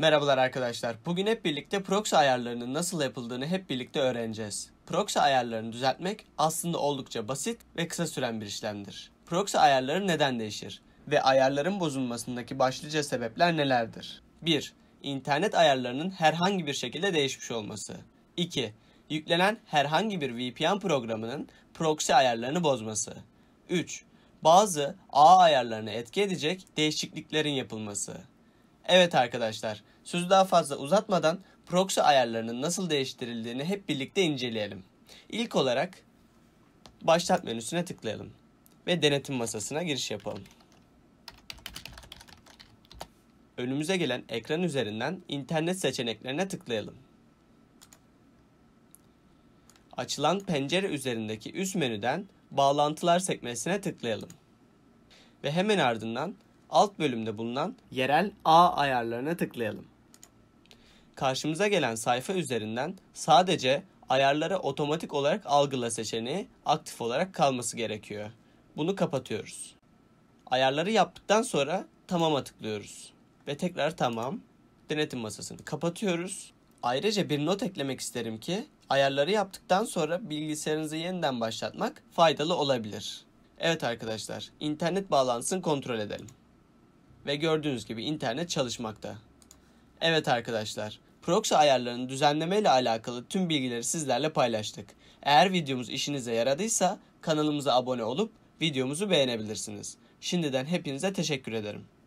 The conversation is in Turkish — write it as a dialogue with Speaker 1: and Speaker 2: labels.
Speaker 1: Merhabalar arkadaşlar. Bugün hep birlikte proxy ayarlarının nasıl yapıldığını hep birlikte öğreneceğiz. Proxy ayarlarını düzeltmek aslında oldukça basit ve kısa süren bir işlemdir. Proxy ayarları neden değişir ve ayarların bozulmasındaki başlıca sebepler nelerdir? 1. İnternet ayarlarının herhangi bir şekilde değişmiş olması. 2. Yüklenen herhangi bir VPN programının proxy ayarlarını bozması. 3. Bazı ağ ayarlarını etki edecek değişikliklerin yapılması. Evet arkadaşlar, sözü daha fazla uzatmadan proxy ayarlarının nasıl değiştirildiğini hep birlikte inceleyelim. İlk olarak başlat menüsüne tıklayalım ve denetim masasına giriş yapalım. Önümüze gelen ekran üzerinden internet seçeneklerine tıklayalım. Açılan pencere üzerindeki üst menüden bağlantılar sekmesine tıklayalım. Ve hemen ardından alt bölümde bulunan yerel A ayarlarına tıklayalım. Karşımıza gelen sayfa üzerinden sadece ayarları otomatik olarak algıla seçeneği aktif olarak kalması gerekiyor. Bunu kapatıyoruz. Ayarları yaptıktan sonra tamama tıklıyoruz ve tekrar tamam denetim masasını kapatıyoruz. Ayrıca bir not eklemek isterim ki ayarları yaptıktan sonra bilgisayarınızı yeniden başlatmak faydalı olabilir. Evet arkadaşlar, internet bağlantısını kontrol edelim ve gördüğünüz gibi internet çalışmakta. Evet arkadaşlar, proxy ayarlarının düzenleme ile alakalı tüm bilgileri sizlerle paylaştık. Eğer videomuz işinize yaradıysa kanalımıza abone olup videomuzu beğenebilirsiniz. Şimdiden hepinize teşekkür ederim.